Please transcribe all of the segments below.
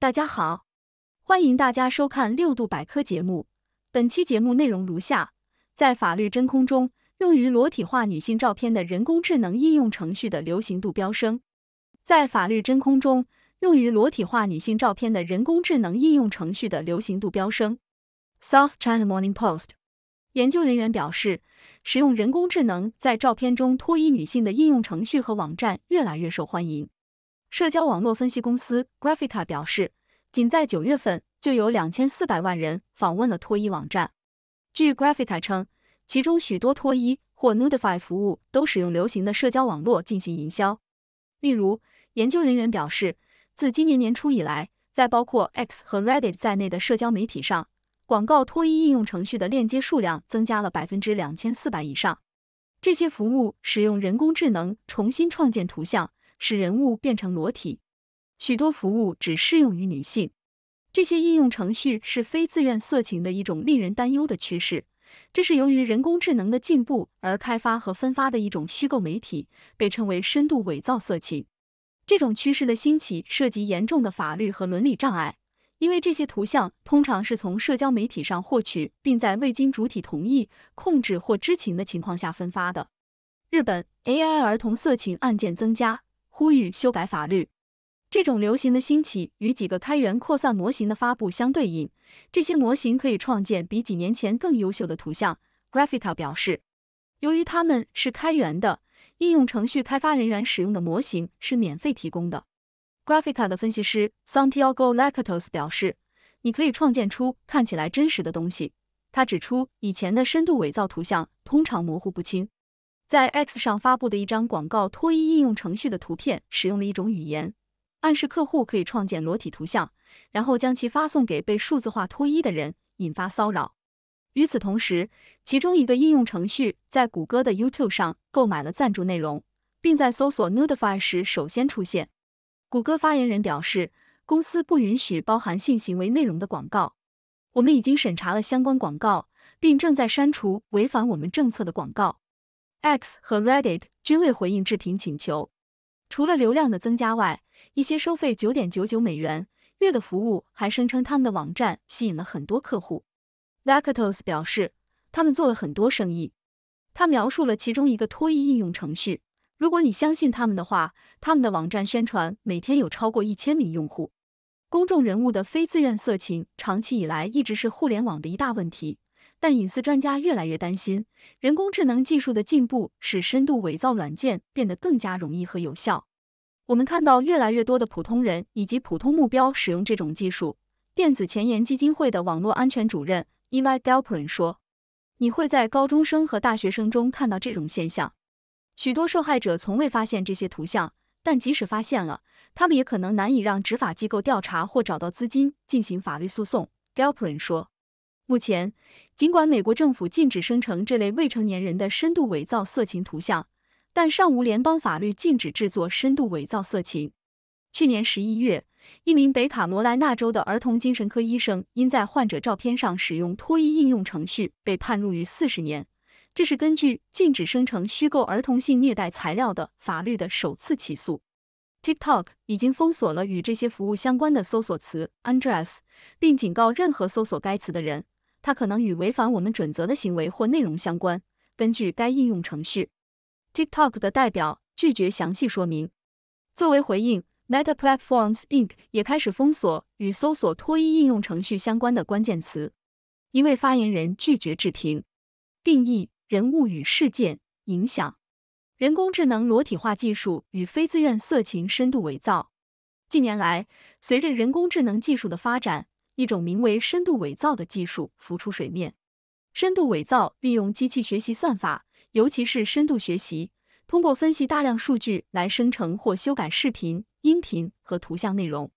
大家好，欢迎大家收看六度百科节目。本期节目内容如下：在法律真空中，用于裸体化女性照片的人工智能应用程序的流行度飙升。在法律真空中，用于裸体化女性照片的人工智能应用程序的流行度飙升。South China Morning Post 研究人员表示，使用人工智能在照片中脱衣女性的应用程序和网站越来越受欢迎。社交网络分析公司 g r a f h i c a 表示，仅在九月份就有两千四百万人访问了脱衣网站。据 g r a f h i c a 称，其中许多脱衣或 nudeify 服务都使用流行的社交网络进行营销。例如，研究人员表示，自今年年初以来，在包括 X 和 Reddit 在内的社交媒体上，广告脱衣应用程序的链接数量增加了百分之两千四百以上。这些服务使用人工智能重新创建图像。使人物变成裸体，许多服务只适用于女性。这些应用程序是非自愿色情的一种令人担忧的趋势，这是由于人工智能的进步而开发和分发的一种虚构媒体，被称为深度伪造色情。这种趋势的兴起涉及严重的法律和伦理障碍，因为这些图像通常是从社交媒体上获取，并在未经主体同意、控制或知情的情况下分发的。日本 AI 儿童色情案件增加。呼吁修改法律。这种流行的兴起与几个开源扩散模型的发布相对应，这些模型可以创建比几年前更优秀的图像。Graphica 表示，由于它们是开源的，应用程序开发人员使用的模型是免费提供的。Graphica 的分析师 Santiago l a c a t o s 表示，你可以创建出看起来真实的东西。他指出，以前的深度伪造图像通常模糊不清。在 X 上发布的一张广告脱衣应用程序的图片，使用了一种语言，暗示客户可以创建裸体图像，然后将其发送给被数字化脱衣的人，引发骚扰。与此同时，其中一个应用程序在谷歌的 YouTube 上购买了赞助内容，并在搜索 nude file 时首先出现。谷歌发言人表示，公司不允许包含性行为内容的广告，我们已经审查了相关广告，并正在删除违反我们政策的广告。X 和 Reddit 均未回应置评请求。除了流量的增加外，一些收费九点九九美元月的服务还声称他们的网站吸引了很多客户。Lakatos 表示，他们做了很多生意。他描述了其中一个脱衣应用程序，如果你相信他们的话，他们的网站宣传每天有超过一千名用户。公众人物的非自愿色情长期以来一直是互联网的一大问题。但隐私专家越来越担心，人工智能技术的进步使深度伪造软件变得更加容易和有效。我们看到越来越多的普通人以及普通目标使用这种技术，电子前沿基金会的网络安全主任 e v a Galperin 说：“你会在高中生和大学生中看到这种现象。许多受害者从未发现这些图像，但即使发现了，他们也可能难以让执法机构调查或找到资金进行法律诉讼。” Galperin 说。目前，尽管美国政府禁止生成这类未成年人的深度伪造色情图像，但尚无联邦法律禁止制作深度伪造色情。去年十一月，一名北卡罗来纳州的儿童精神科医生因在患者照片上使用脱衣应用程序被判入狱四十年，这是根据禁止生成虚构儿童性虐待材料的法律的首次起诉。TikTok 已经封锁了与这些服务相关的搜索词 “undress”，并警告任何搜索该词的人。它可能与违反我们准则的行为或内容相关。根据该应用程序，TikTok 的代表拒绝详细说明。作为回应，Meta Platforms Inc. 也开始封锁与搜索脱衣应用程序相关的关键词，一位发言人拒绝置评。定义、人物与事件、影响、人工智能裸体化技术与非自愿色情深度伪造。近年来，随着人工智能技术的发展。一种名为深度伪造的技术浮出水面。深度伪造利用机器学习算法，尤其是深度学习，通过分析大量数据来生成或修改视频、音频和图像内容。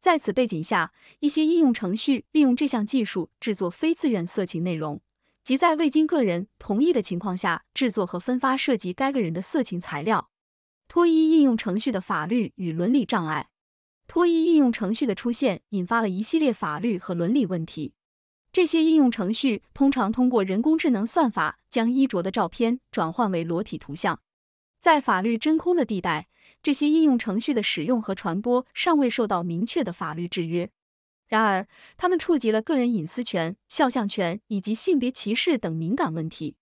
在此背景下，一些应用程序利用这项技术制作非自愿色情内容，即在未经个人同意的情况下制作和分发涉及该个人的色情材料。脱衣应用程序的法律与伦理障碍。脱衣应用程序的出现引发了一系列法律和伦理问题。这些应用程序通常通过人工智能算法将衣着的照片转换为裸体图像。在法律真空的地带，这些应用程序的使用和传播尚未受到明确的法律制约。然而，他们触及了个人隐私权、肖像权以及性别歧视等敏感问题。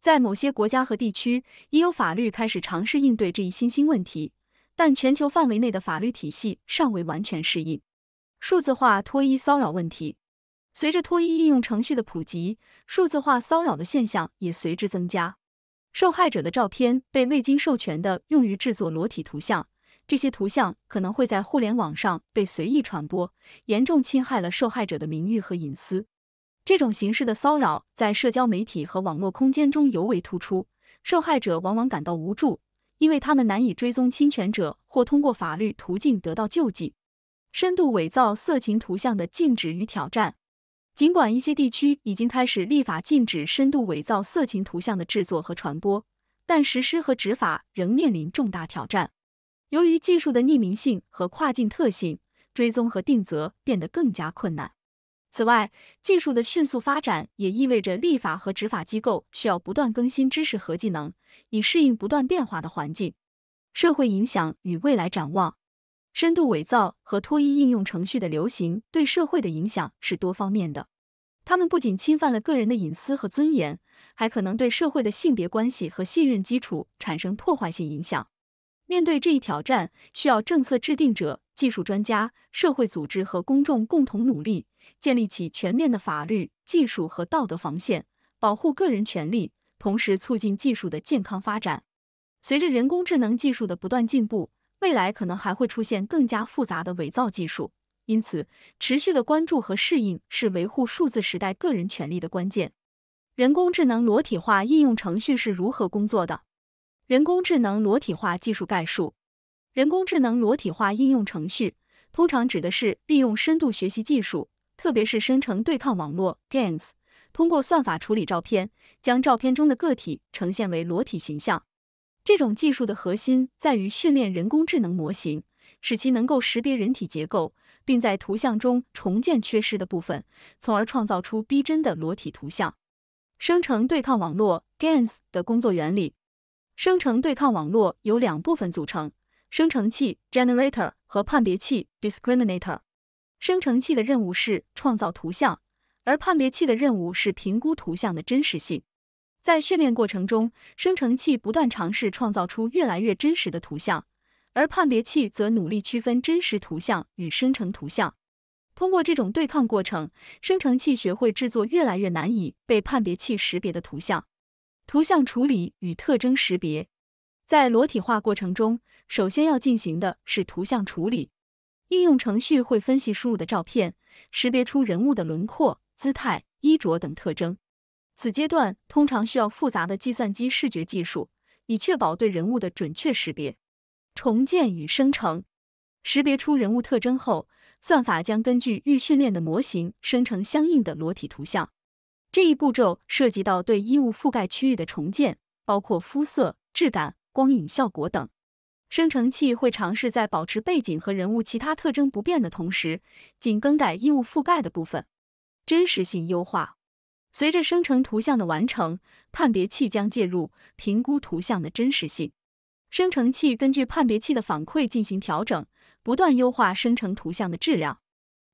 在某些国家和地区，已有法律开始尝试应对这一新兴问题。但全球范围内的法律体系尚未完全适应数字化脱衣骚扰问题。随着脱衣应用程序的普及，数字化骚扰的现象也随之增加。受害者的照片被未经授权的用于制作裸体图像，这些图像可能会在互联网上被随意传播，严重侵害了受害者的名誉和隐私。这种形式的骚扰在社交媒体和网络空间中尤为突出，受害者往往感到无助。因为他们难以追踪侵权者或通过法律途径得到救济。深度伪造色情图像的禁止与挑战。尽管一些地区已经开始立法禁止深度伪造色情图像的制作和传播，但实施和执法仍面临重大挑战。由于技术的匿名性和跨境特性，追踪和定责变得更加困难。此外，技术的迅速发展也意味着立法和执法机构需要不断更新知识和技能，以适应不断变化的环境。社会影响与未来展望：深度伪造和脱衣应用程序的流行对社会的影响是多方面的。它们不仅侵犯了个人的隐私和尊严，还可能对社会的性别关系和信任基础产生破坏性影响。面对这一挑战，需要政策制定者、技术专家、社会组织和公众共同努力。建立起全面的法律、技术和道德防线，保护个人权利，同时促进技术的健康发展。随着人工智能技术的不断进步，未来可能还会出现更加复杂的伪造技术，因此持续的关注和适应是维护数字时代个人权利的关键。人工智能裸体化应用程序是如何工作的？人工智能裸体化技术概述：人工智能裸体化应用程序通常指的是利用深度学习技术。特别是生成对抗网络 GANs，通过算法处理照片，将照片中的个体呈现为裸体形象。这种技术的核心在于训练人工智能模型，使其能够识别人体结构，并在图像中重建缺失的部分，从而创造出逼真的裸体图像。生成对抗网络 GANs 的工作原理：生成对抗网络由两部分组成，生成器 Generator 和判别器 Discriminator。生成器的任务是创造图像，而判别器的任务是评估图像的真实性。在训练过程中，生成器不断尝试创造出越来越真实的图像，而判别器则努力区分真实图像与生成图像。通过这种对抗过程，生成器学会制作越来越难以被判别器识别的图像。图像处理与特征识别在裸体化过程中，首先要进行的是图像处理。应用程序会分析输入的照片，识别出人物的轮廓、姿态、衣着等特征。此阶段通常需要复杂的计算机视觉技术，以确保对人物的准确识别、重建与生成。识别出人物特征后，算法将根据预训练的模型生成相应的裸体图像。这一步骤涉及到对衣物覆盖区域的重建，包括肤色、质感、光影效果等。生成器会尝试在保持背景和人物其他特征不变的同时，仅更改衣物覆盖的部分。真实性优化，随着生成图像的完成，判别器将介入，评估图像的真实性。生成器根据判别器的反馈进行调整，不断优化生成图像的质量。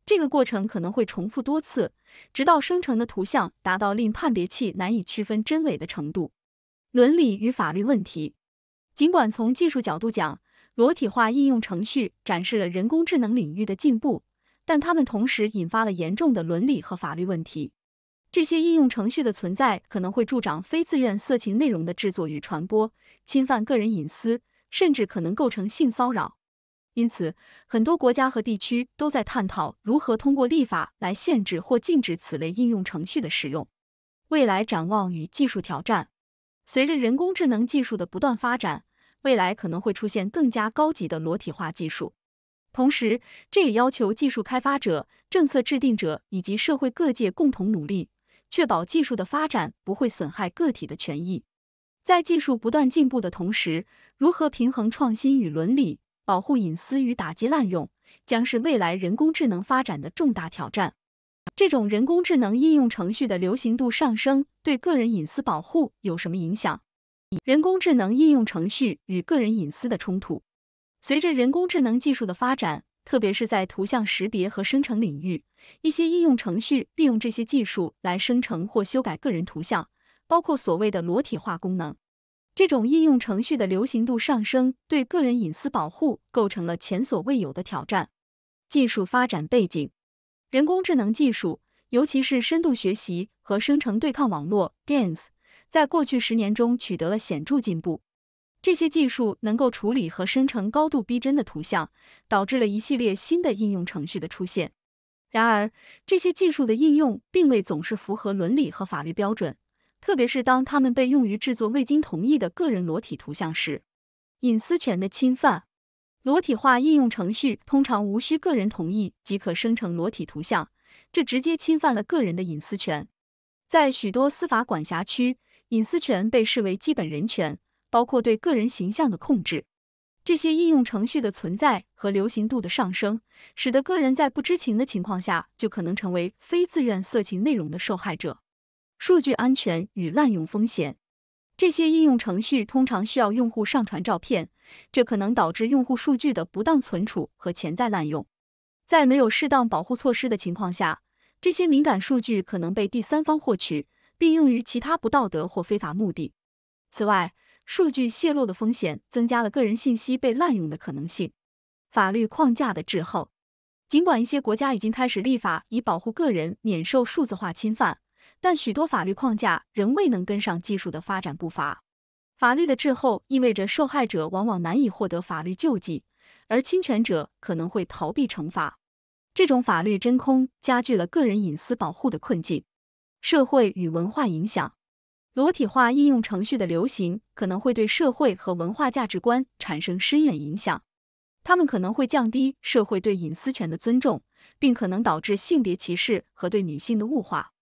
这个过程可能会重复多次，直到生成的图像达到令判别器难以区分真伪的程度。伦理与法律问题。尽管从技术角度讲，裸体化应用程序展示了人工智能领域的进步，但它们同时引发了严重的伦理和法律问题。这些应用程序的存在可能会助长非自愿色情内容的制作与传播，侵犯个人隐私，甚至可能构成性骚扰。因此，很多国家和地区都在探讨如何通过立法来限制或禁止此类应用程序的使用。未来展望与技术挑战。随着人工智能技术的不断发展，未来可能会出现更加高级的裸体化技术。同时，这也要求技术开发者、政策制定者以及社会各界共同努力，确保技术的发展不会损害个体的权益。在技术不断进步的同时，如何平衡创新与伦理、保护隐私与打击滥用，将是未来人工智能发展的重大挑战。这种人工智能应用程序的流行度上升，对个人隐私保护有什么影响？人工智能应用程序与个人隐私的冲突。随着人工智能技术的发展，特别是在图像识别和生成领域，一些应用程序利用这些技术来生成或修改个人图像，包括所谓的裸体化功能。这种应用程序的流行度上升，对个人隐私保护构成了前所未有的挑战。技术发展背景。人工智能技术，尤其是深度学习和生成对抗网络 （GANs），在过去十年中取得了显著进步。这些技术能够处理和生成高度逼真的图像，导致了一系列新的应用程序的出现。然而，这些技术的应用并未总是符合伦理和法律标准，特别是当它们被用于制作未经同意的个人裸体图像时，隐私权的侵犯。裸体化应用程序通常无需个人同意即可生成裸体图像，这直接侵犯了个人的隐私权。在许多司法管辖区，隐私权被视为基本人权，包括对个人形象的控制。这些应用程序的存在和流行度的上升，使得个人在不知情的情况下就可能成为非自愿色情内容的受害者。数据安全与滥用风险。这些应用程序通常需要用户上传照片，这可能导致用户数据的不当存储和潜在滥用。在没有适当保护措施的情况下，这些敏感数据可能被第三方获取，并用于其他不道德或非法目的。此外，数据泄露的风险增加了个人信息被滥用的可能性。法律框架的滞后，尽管一些国家已经开始立法以保护个人免受数字化侵犯。但许多法律框架仍未能跟上技术的发展步伐。法律的滞后意味着受害者往往难以获得法律救济，而侵权者可能会逃避惩罚。这种法律真空加剧了个人隐私保护的困境。社会与文化影响，裸体化应用程序的流行可能会对社会和文化价值观产生深远影响。它们可能会降低社会对隐私权的尊重，并可能导致性别歧视和对女性的物化。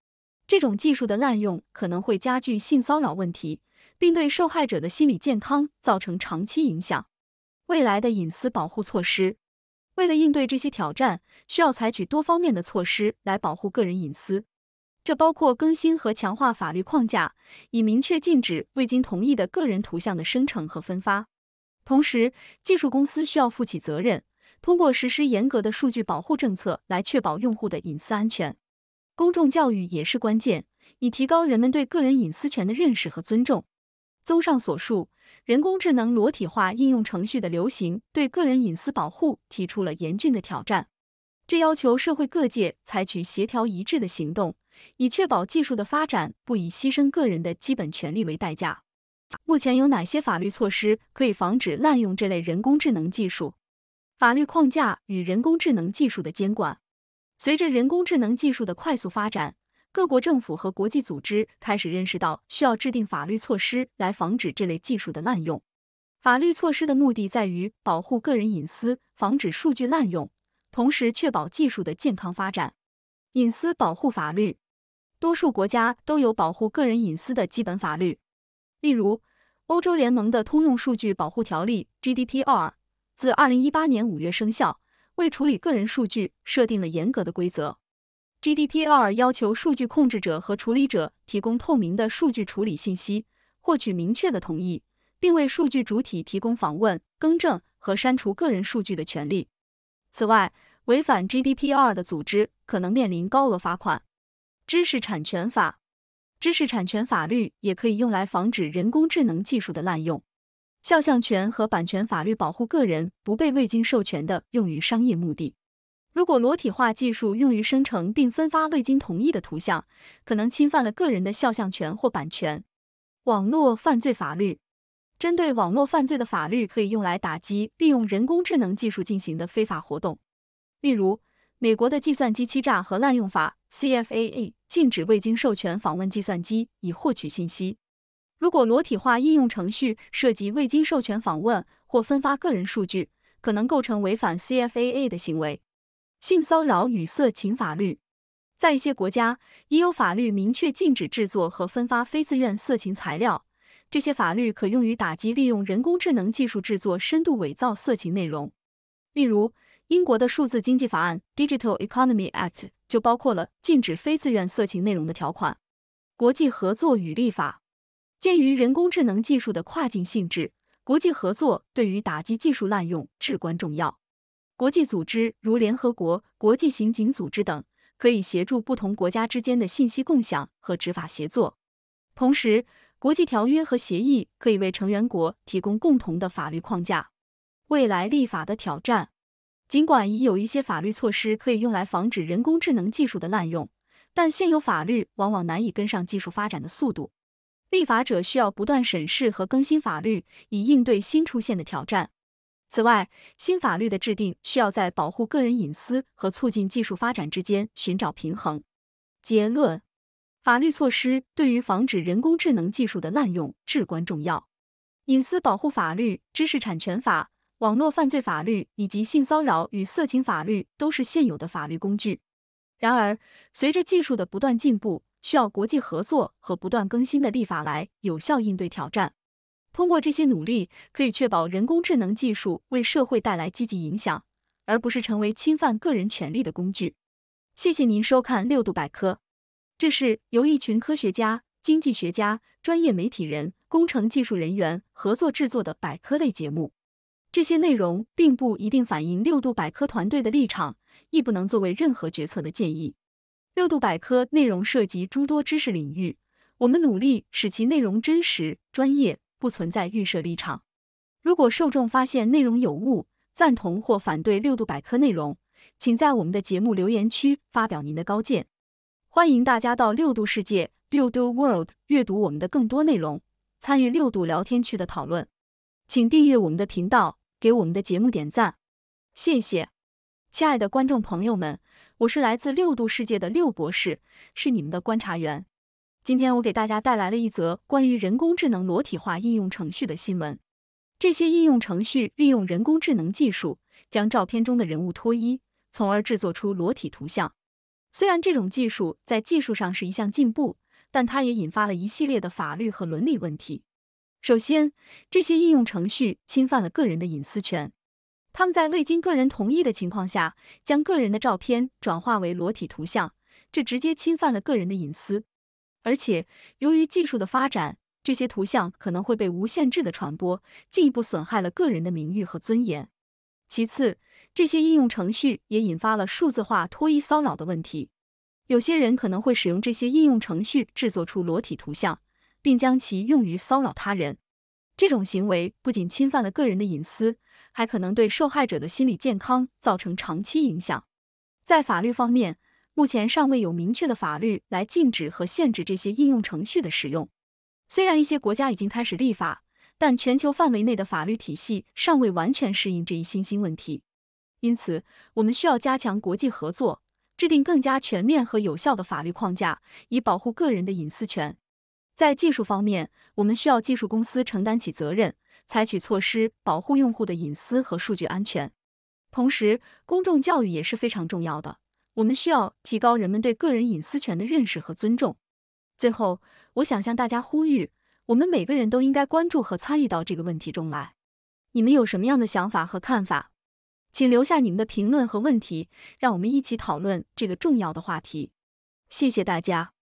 这种技术的滥用可能会加剧性骚扰问题，并对受害者的心理健康造成长期影响。未来的隐私保护措施，为了应对这些挑战，需要采取多方面的措施来保护个人隐私。这包括更新和强化法律框架，以明确禁止未经同意的个人图像的生成和分发。同时，技术公司需要负起责任，通过实施严格的数据保护政策来确保用户的隐私安全。公众教育也是关键，以提高人们对个人隐私权的认识和尊重。综上所述，人工智能裸体化应用程序的流行对个人隐私保护提出了严峻的挑战，这要求社会各界采取协调一致的行动，以确保技术的发展不以牺牲个人的基本权利为代价。目前有哪些法律措施可以防止滥用这类人工智能技术？法律框架与人工智能技术的监管。随着人工智能技术的快速发展，各国政府和国际组织开始认识到需要制定法律措施来防止这类技术的滥用。法律措施的目的在于保护个人隐私，防止数据滥用，同时确保技术的健康发展。隐私保护法律，多数国家都有保护个人隐私的基本法律，例如欧洲联盟的通用数据保护条例 （GDPR），自二零一八年五月生效。为处理个人数据设定了严格的规则。GDPR 要求数据控制者和处理者提供透明的数据处理信息，获取明确的同意，并为数据主体提供访问、更正和删除个人数据的权利。此外，违反 GDPR 的组织可能面临高额罚款。知识产权法，知识产权法律也可以用来防止人工智能技术的滥用。肖像权和版权法律保护个人不被未经授权的用于商业目的。如果裸体化技术用于生成并分发未经同意的图像，可能侵犯了个人的肖像权或版权。网络犯罪法律针对网络犯罪的法律可以用来打击利用人工智能技术进行的非法活动。例如，美国的计算机欺诈和滥用法 （CFAA） 禁止未经授权访问计算机以获取信息。如果裸体化应用程序涉及未经授权访问或分发个人数据，可能构成违反 CFAA 的行为。性骚扰与色情法律，在一些国家已有法律明确禁止制作和分发非自愿色情材料，这些法律可用于打击利用人工智能技术制作深度伪造色情内容。例如，英国的数字经济法案 （Digital Economy Act） 就包括了禁止非自愿色情内容的条款。国际合作与立法。鉴于人工智能技术的跨境性质，国际合作对于打击技术滥用至关重要。国际组织如联合国、国际刑警组织等可以协助不同国家之间的信息共享和执法协作。同时，国际条约和协议可以为成员国提供共同的法律框架。未来立法的挑战，尽管已有一些法律措施可以用来防止人工智能技术的滥用，但现有法律往往难以跟上技术发展的速度。立法者需要不断审视和更新法律，以应对新出现的挑战。此外，新法律的制定需要在保护个人隐私和促进技术发展之间寻找平衡。结论：法律措施对于防止人工智能技术的滥用至关重要。隐私保护法律、知识产权法、网络犯罪法律以及性骚扰与色情法律都是现有的法律工具。然而，随着技术的不断进步，需要国际合作和不断更新的立法来有效应对挑战。通过这些努力，可以确保人工智能技术为社会带来积极影响，而不是成为侵犯个人权利的工具。谢谢您收看六度百科，这是由一群科学家、经济学家、专业媒体人、工程技术人员合作制作的百科类节目。这些内容并不一定反映六度百科团队的立场。亦不能作为任何决策的建议。六度百科内容涉及诸多知识领域，我们努力使其内容真实、专业，不存在预设立场。如果受众发现内容有误、赞同或反对六度百科内容，请在我们的节目留言区发表您的高见。欢迎大家到六度世界（六度 World） 阅读我们的更多内容，参与六度聊天区的讨论。请订阅我们的频道，给我们的节目点赞，谢谢。亲爱的观众朋友们，我是来自六度世界的六博士，是你们的观察员。今天我给大家带来了一则关于人工智能裸体化应用程序的新闻。这些应用程序利用人工智能技术，将照片中的人物脱衣，从而制作出裸体图像。虽然这种技术在技术上是一项进步，但它也引发了一系列的法律和伦理问题。首先，这些应用程序侵犯了个人的隐私权。他们在未经个人同意的情况下，将个人的照片转化为裸体图像，这直接侵犯了个人的隐私。而且，由于技术的发展，这些图像可能会被无限制的传播，进一步损害了个人的名誉和尊严。其次，这些应用程序也引发了数字化脱衣骚扰的问题。有些人可能会使用这些应用程序制作出裸体图像，并将其用于骚扰他人。这种行为不仅侵犯了个人的隐私。还可能对受害者的心理健康造成长期影响。在法律方面，目前尚未有明确的法律来禁止和限制这些应用程序的使用。虽然一些国家已经开始立法，但全球范围内的法律体系尚未完全适应这一新兴问题。因此，我们需要加强国际合作，制定更加全面和有效的法律框架，以保护个人的隐私权。在技术方面，我们需要技术公司承担起责任。采取措施保护用户的隐私和数据安全，同时公众教育也是非常重要的。我们需要提高人们对个人隐私权的认识和尊重。最后，我想向大家呼吁，我们每个人都应该关注和参与到这个问题中来。你们有什么样的想法和看法？请留下你们的评论和问题，让我们一起讨论这个重要的话题。谢谢大家。